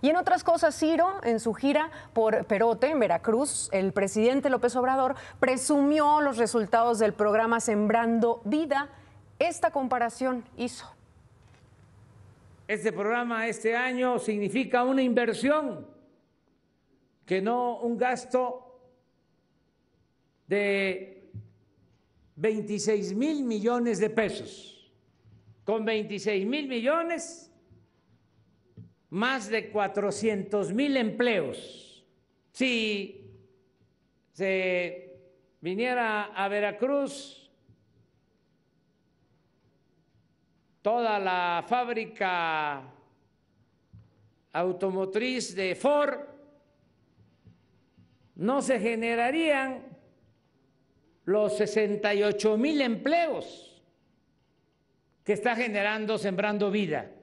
Y en otras cosas, Ciro, en su gira por Perote, en Veracruz, el presidente López Obrador presumió los resultados del programa Sembrando Vida. Esta comparación hizo. Este programa este año significa una inversión, que no un gasto de 26 mil millones de pesos. Con 26 mil millones más de 400 mil empleos. Si se viniera a Veracruz toda la fábrica automotriz de Ford, no se generarían los 68 mil empleos que está generando Sembrando Vida.